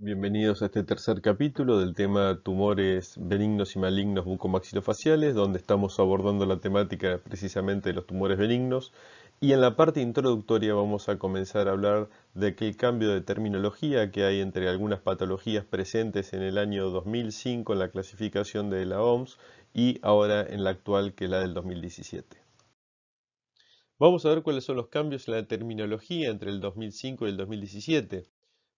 Bienvenidos a este tercer capítulo del tema tumores benignos y malignos bucomaxilofaciales, donde estamos abordando la temática precisamente de los tumores benignos. Y en la parte introductoria vamos a comenzar a hablar de aquel cambio de terminología que hay entre algunas patologías presentes en el año 2005 en la clasificación de la OMS y ahora en la actual que es la del 2017. Vamos a ver cuáles son los cambios en la terminología entre el 2005 y el 2017.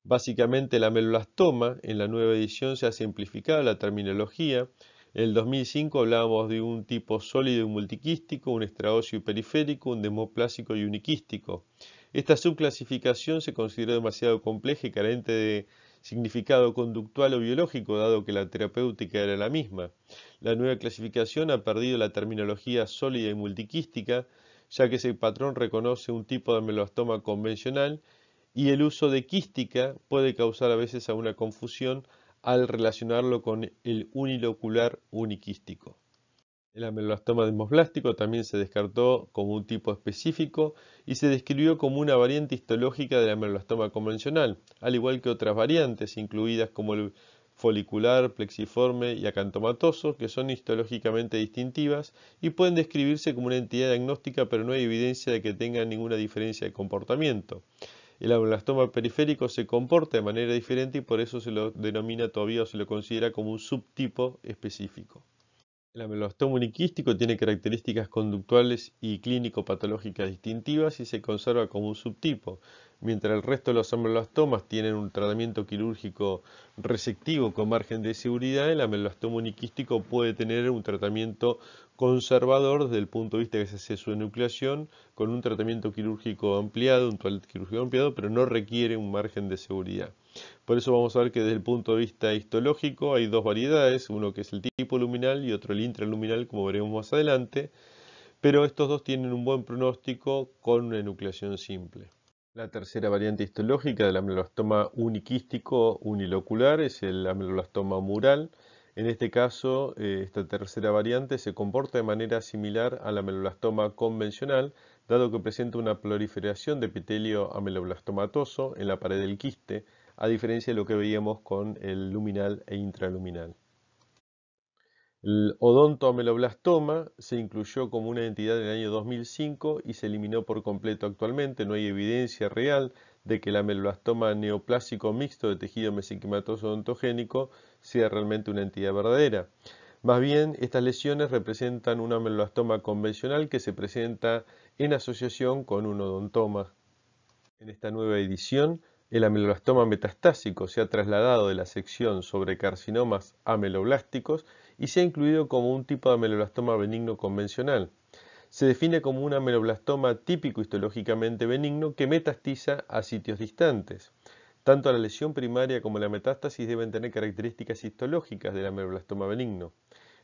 Básicamente la melastoma en la nueva edición se ha simplificado la terminología. En el 2005 hablábamos de un tipo sólido y multiquístico, un extraocio y periférico, un demoplásico y uniquístico. Esta subclasificación se consideró demasiado compleja y carente de significado conductual o biológico, dado que la terapéutica era la misma. La nueva clasificación ha perdido la terminología sólida y multiquística, ya que ese patrón reconoce un tipo de melastoma convencional y el uso de quística puede causar a veces alguna confusión al relacionarlo con el unilocular uniquístico. El ameloblastoma demosblástico también se descartó como un tipo específico y se describió como una variante histológica del ameloblastoma convencional, al igual que otras variantes incluidas como el folicular, plexiforme y acantomatoso, que son histológicamente distintivas y pueden describirse como una entidad diagnóstica, pero no hay evidencia de que tengan ninguna diferencia de comportamiento el amelastoma periférico se comporta de manera diferente y por eso se lo denomina todavía o se lo considera como un subtipo específico. El amelostoma uniquístico tiene características conductuales y clínico-patológicas distintivas y se conserva como un subtipo, mientras el resto de los amelastomas tienen un tratamiento quirúrgico receptivo con margen de seguridad, el amelostoma uniquístico puede tener un tratamiento conservador desde el punto de vista que se hace su enucleación con un tratamiento quirúrgico ampliado, un toilet quirúrgico ampliado, pero no requiere un margen de seguridad. Por eso vamos a ver que desde el punto de vista histológico hay dos variedades, uno que es el tipo luminal y otro el intraluminal, como veremos más adelante, pero estos dos tienen un buen pronóstico con una enucleación simple. La tercera variante histológica del ameloblastoma uniquístico unilocular es el ameloblastoma mural, en este caso, eh, esta tercera variante se comporta de manera similar a la ameloblastoma convencional, dado que presenta una proliferación de epitelio ameloblastomatoso en la pared del quiste, a diferencia de lo que veíamos con el luminal e intraluminal. El odontoameloblastoma se incluyó como una entidad en el año 2005 y se eliminó por completo actualmente. No hay evidencia real de que el ameloblastoma neoplásico mixto de tejido mesenquimatoso odontogénico sea realmente una entidad verdadera. Más bien, estas lesiones representan un ameloblastoma convencional que se presenta en asociación con un odontoma. En esta nueva edición el ameloblastoma metastásico se ha trasladado de la sección sobre carcinomas ameloblásticos y se ha incluido como un tipo de ameloblastoma benigno convencional. Se define como un ameloblastoma típico histológicamente benigno que metastiza a sitios distantes. Tanto la lesión primaria como la metástasis deben tener características histológicas del ameloblastoma benigno.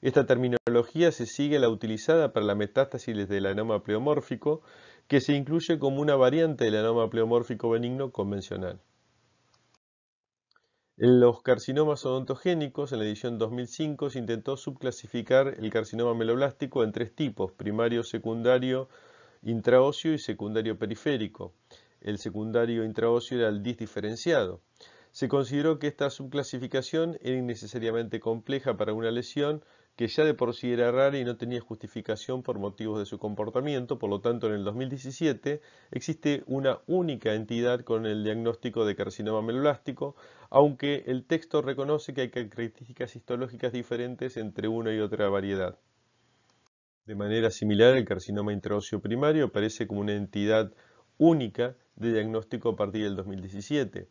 Esta terminología se sigue la utilizada para la metástasis el anoma pleomórfico que se incluye como una variante del anoma pleomórfico benigno convencional. En los carcinomas odontogénicos, en la edición 2005, se intentó subclasificar el carcinoma meloblástico en tres tipos, primario, secundario, intraóseo y secundario periférico. El secundario intraóseo era el disdiferenciado. Se consideró que esta subclasificación era innecesariamente compleja para una lesión que ya de por sí era rara y no tenía justificación por motivos de su comportamiento, por lo tanto en el 2017 existe una única entidad con el diagnóstico de carcinoma melolástico, aunque el texto reconoce que hay características histológicas diferentes entre una y otra variedad. De manera similar, el carcinoma intraocio primario aparece como una entidad única de diagnóstico a partir del 2017.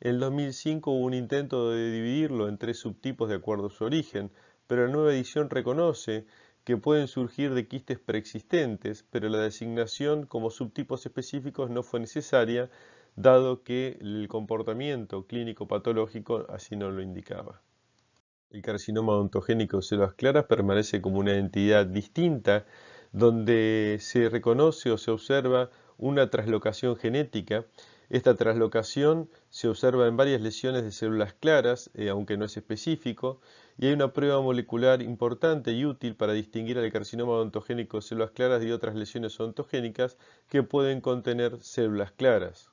En 2005 hubo un intento de dividirlo en tres subtipos de acuerdo a su origen, pero la nueva edición reconoce que pueden surgir de quistes preexistentes, pero la designación como subtipos específicos no fue necesaria, dado que el comportamiento clínico patológico así no lo indicaba. El carcinoma ontogénico de células claras permanece como una entidad distinta, donde se reconoce o se observa una traslocación genética esta traslocación se observa en varias lesiones de células claras, eh, aunque no es específico, y hay una prueba molecular importante y útil para distinguir al carcinoma ontogénico de células claras de otras lesiones ontogénicas que pueden contener células claras.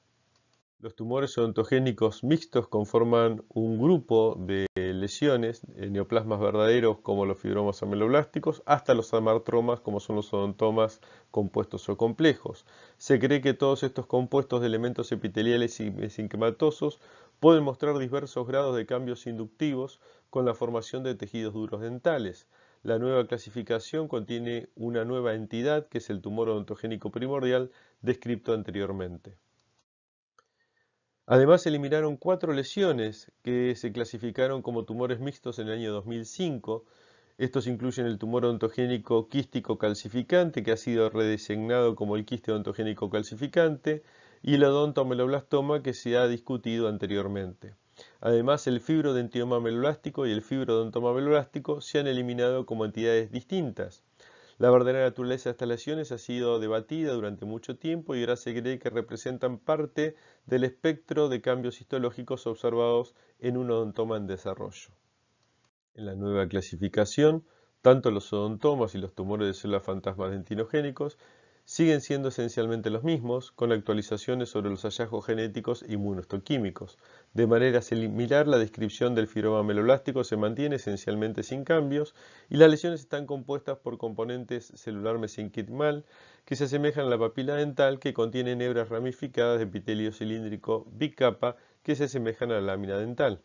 Los tumores odontogénicos mixtos conforman un grupo de lesiones, eh, neoplasmas verdaderos como los fibromas ameloblásticos, hasta los amartromas como son los odontomas compuestos o complejos. Se cree que todos estos compuestos de elementos epiteliales y mesenquimatosos pueden mostrar diversos grados de cambios inductivos con la formación de tejidos duros dentales. La nueva clasificación contiene una nueva entidad que es el tumor odontogénico primordial descrito anteriormente. Además, eliminaron cuatro lesiones que se clasificaron como tumores mixtos en el año 2005. Estos incluyen el tumor ontogénico quístico calcificante, que ha sido redesignado como el quiste ontogénico calcificante, y el odontomeloblastoma, que se ha discutido anteriormente. Además, el fibrodentioma meloblástico y el fibrodontomameloblástico se han eliminado como entidades distintas. La verdadera naturaleza de estas lesiones ha sido debatida durante mucho tiempo y ahora se cree que representan parte del espectro de cambios histológicos observados en un odontoma en desarrollo. En la nueva clasificación, tanto los odontomas y los tumores de células fantasmas dentinogénicos siguen siendo esencialmente los mismos, con actualizaciones sobre los hallazgos genéticos y inmunostoquímicos. De manera similar, la descripción del fibroma se mantiene esencialmente sin cambios y las lesiones están compuestas por componentes celular mesenquimal que se asemejan a la papila dental que contienen hebras ramificadas de epitelio cilíndrico bicapa que se asemejan a la lámina dental.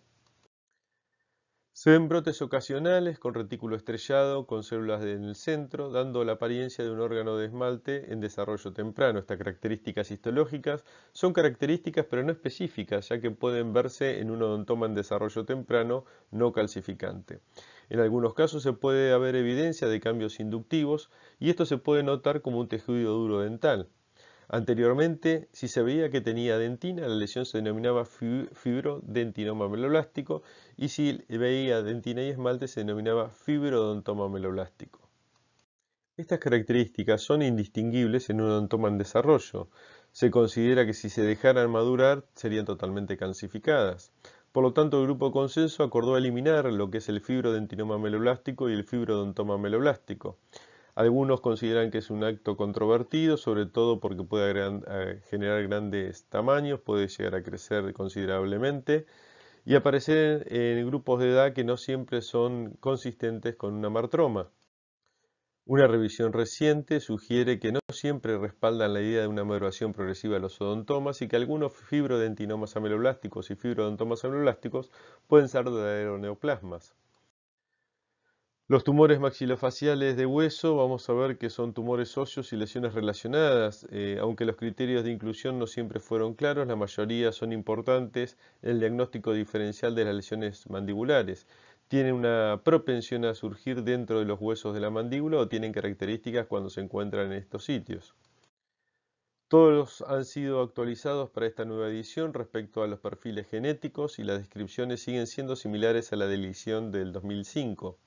Se ven brotes ocasionales con retículo estrellado, con células en el centro, dando la apariencia de un órgano de esmalte en desarrollo temprano. Estas características histológicas son características pero no específicas, ya que pueden verse en un odontoma en desarrollo temprano no calcificante. En algunos casos se puede haber evidencia de cambios inductivos y esto se puede notar como un tejido duro dental. Anteriormente, si se veía que tenía dentina, la lesión se denominaba fibrodentinoma meloblástico y si veía dentina y esmalte se denominaba fibrodontoma meloblástico. Estas características son indistinguibles en un odontoma en desarrollo. Se considera que si se dejaran madurar serían totalmente calcificadas. Por lo tanto, el grupo consenso acordó eliminar lo que es el fibrodentinoma meloblástico y el fibrodontoma meloblástico. Algunos consideran que es un acto controvertido, sobre todo porque puede eh, generar grandes tamaños, puede llegar a crecer considerablemente y aparecer en, grupos de edad que no siempre son consistentes con una martroma. Una revisión reciente sugiere que no siempre respaldan la idea de una maduración progresiva de los odontomas y que algunos fibrodentinomas ameloblásticos y fibrodontomas ameloblásticos pueden ser verdaderos neoplasmas. Los tumores maxilofaciales de hueso, vamos a ver que son tumores óseos y lesiones relacionadas. Eh, aunque los criterios de inclusión no siempre fueron claros, la mayoría son importantes en el diagnóstico diferencial de las lesiones mandibulares. Tienen una propensión a surgir dentro de los huesos de la mandíbula o tienen características cuando se encuentran en estos sitios. Todos han sido actualizados para esta nueva edición respecto a los perfiles genéticos y las descripciones siguen siendo similares a la de del 2005.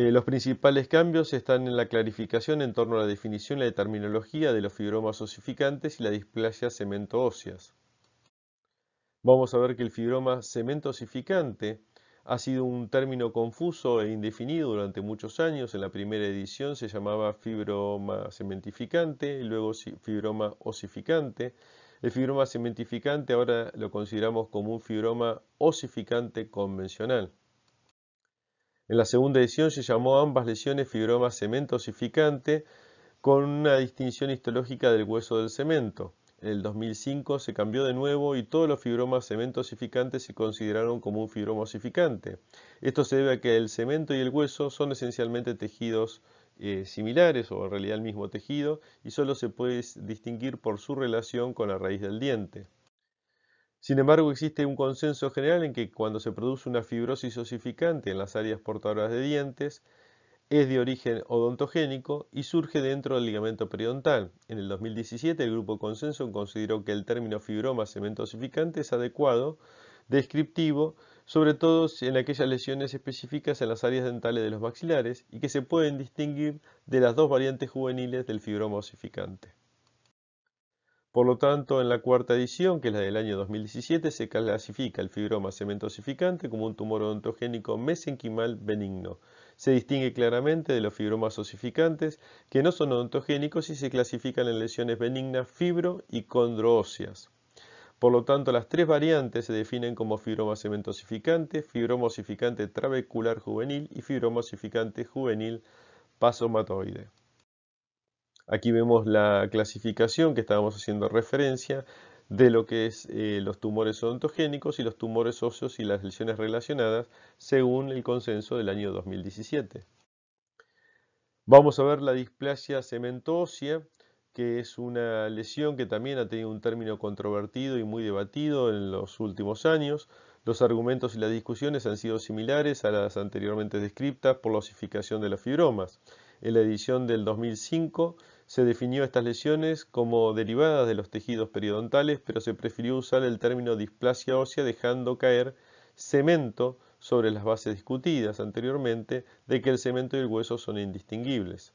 Eh, los principales cambios están en la clarificación en torno a la definición y la terminología de los fibromas osificantes y la displasia cemento-óseas. Vamos a ver que el fibroma cemento-osificante ha sido un término confuso e indefinido durante muchos años. En la primera edición se llamaba fibroma cementificante, y luego fibroma osificante. El fibroma cementificante ahora lo consideramos como un fibroma osificante convencional. En la segunda edición se llamó a ambas lesiones fibroma cemento osificante con una distinción histológica del hueso del cemento. En el 2005 se cambió de nuevo y todos los fibromas cemento se consideraron como un fibroma osificante. Esto se debe a que el cemento y el hueso son esencialmente tejidos eh, similares o en realidad el mismo tejido y solo se puede distinguir por su relación con la raíz del diente. Sin embargo, existe un consenso general en que cuando se produce una fibrosis osificante en las áreas portadoras de dientes, es de origen odontogénico y surge dentro del ligamento periodontal. En el 2017, el grupo Consenso consideró que el término fibroma cementosificante es adecuado, descriptivo, sobre todo en aquellas lesiones específicas en las áreas dentales de los maxilares y que se pueden distinguir de las dos variantes juveniles del fibroma osificante. Por lo tanto, en la cuarta edición, que es la del año 2017, se clasifica el fibroma cementosificante como un tumor odontogénico mesenquimal benigno. Se distingue claramente de los fibromas osificantes, que no son odontogénicos y se clasifican en lesiones benignas fibro y condroóseas. Por lo tanto, las tres variantes se definen como fibroma cementosificante, fibroma osificante trabecular juvenil y fibroma osificante juvenil pasomatoide. Aquí vemos la clasificación que estábamos haciendo referencia de lo que es eh, los tumores odontogénicos y los tumores óseos y las lesiones relacionadas según el consenso del año 2017. Vamos a ver la displasia cementosia, que es una lesión que también ha tenido un término controvertido y muy debatido en los últimos años. Los argumentos y las discusiones han sido similares a las anteriormente descritas por la osificación de los fibromas. En la edición del 2005 se definió estas lesiones como derivadas de los tejidos periodontales, pero se prefirió usar el término displasia ósea dejando caer cemento sobre las bases discutidas anteriormente de que el cemento y el hueso son indistinguibles.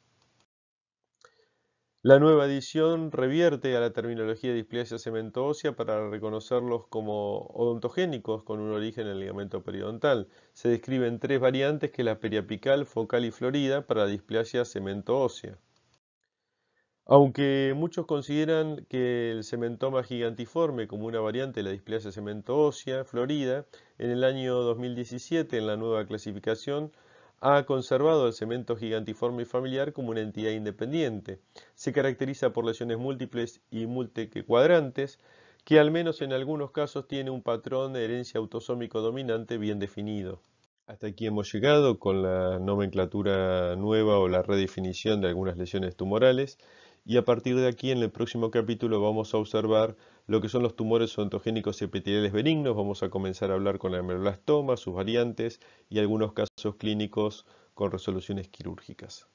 La nueva edición revierte a la terminología displasia cemento ósea para reconocerlos como odontogénicos con un origen en el ligamento periodontal. Se describen tres variantes que la periapical, focal y florida para displasia cemento ósea. Aunque muchos consideran que el cementoma gigantiforme como una variante de la displasia ósea florida, en el año 2017 en la nueva clasificación ha conservado el cemento gigantiforme familiar como una entidad independiente. Se caracteriza por lesiones múltiples y multicuadrantes, que al menos en algunos casos tiene un patrón de herencia autosómico dominante bien definido. Hasta aquí hemos llegado con la nomenclatura nueva o la redefinición de algunas lesiones tumorales y a partir de aquí en el próximo capítulo vamos a observar lo que son los tumores ontogénicos y epiteliales benignos, vamos a comenzar a hablar con la hemeroblastoma, sus variantes y algunos casos clínicos con resoluciones quirúrgicas.